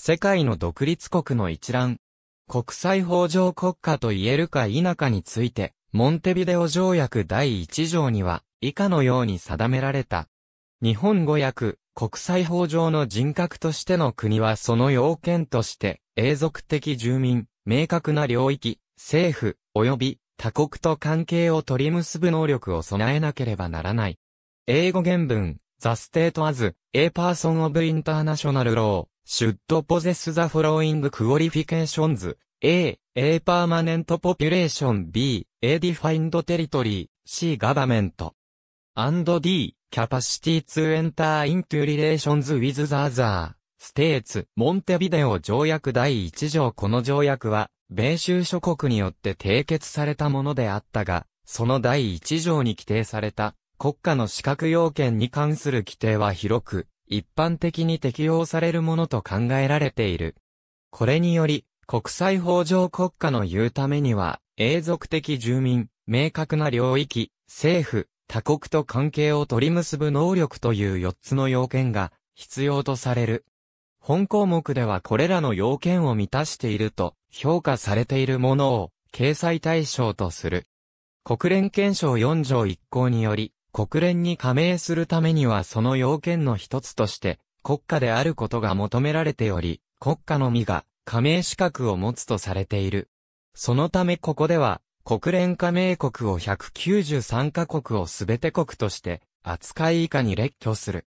世界の独立国の一覧、国際法上国家と言えるか否かについて、モンテビデオ条約第1条には、以下のように定められた。日本語訳、国際法上の人格としての国はその要件として、永続的住民、明確な領域、政府、及び他国と関係を取り結ぶ能力を備えなければならない。英語原文、The State as a Person of International Law should possess the following qualifications. A. A permanent population. B. A defined territory. C. Government. And D. Capacity to enter into relations with the other. s t ステーツ、モンテビデオ条約第1条この条約は、米州諸国によって締結されたものであったが、その第1条に規定された、国家の資格要件に関する規定は広く、一般的に適用されるものと考えられている。これにより、国際法上国家の言うためには、永続的住民、明確な領域、政府、他国と関係を取り結ぶ能力という四つの要件が必要とされる。本項目ではこれらの要件を満たしていると評価されているものを掲載対象とする。国連憲章4条1項により、国連に加盟するためにはその要件の一つとして、国家であることが求められており、国家のみが加盟資格を持つとされている。そのためここでは、国連加盟国を193カ国を全て国として、扱い以下に列挙する。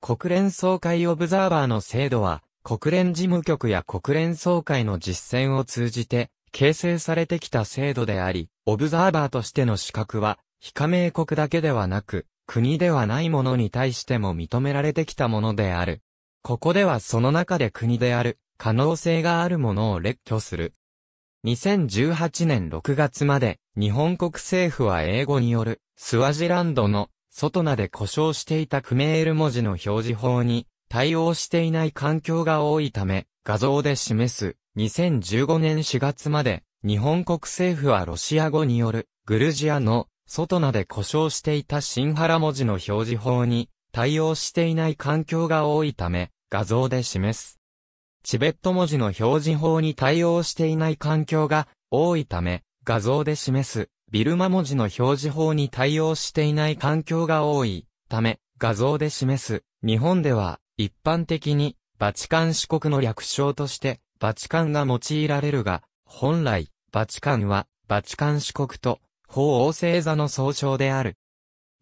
国連総会オブザーバーの制度は、国連事務局や国連総会の実践を通じて、形成されてきた制度であり、オブザーバーとしての資格は、非加盟国だけではなく、国ではないものに対しても認められてきたものである。ここではその中で国である、可能性があるものを列挙する。2018年6月まで、日本国政府は英語による、スワジランドの、外名で故障していたクメール文字の表示法に、対応していない環境が多いため、画像で示す、2015年4月まで、日本国政府はロシア語による、グルジアの、外名で故障していた新原文字の表示法に対応していない環境が多いため、画像で示す。チベット文字の表示法に対応していない環境が多いため、画像で示す。ビルマ文字の表示法に対応していない環境が多いため、画像で示す。日本では一般的にバチカン四国の略称としてバチカンが用いられるが、本来、バチカンはバチカン四国と法王星座の総称である。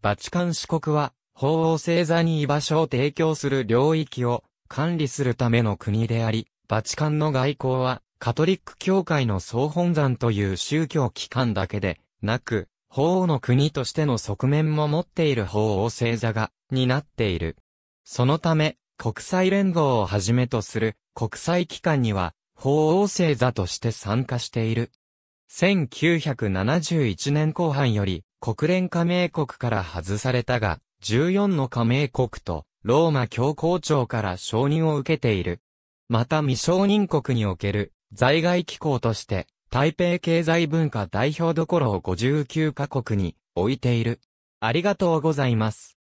バチカン市国は、法王星座に居場所を提供する領域を管理するための国であり、バチカンの外交は、カトリック教会の総本山という宗教機関だけで、なく、法王の国としての側面も持っている法王星座が、になっている。そのため、国際連合をはじめとする国際機関には、法王星座として参加している1971年後半より国連加盟国から外されたが、14の加盟国とローマ教皇庁から承認を受けている。また未承認国における在外機構として台北経済文化代表どころを59カ国に置いている。ありがとうございます。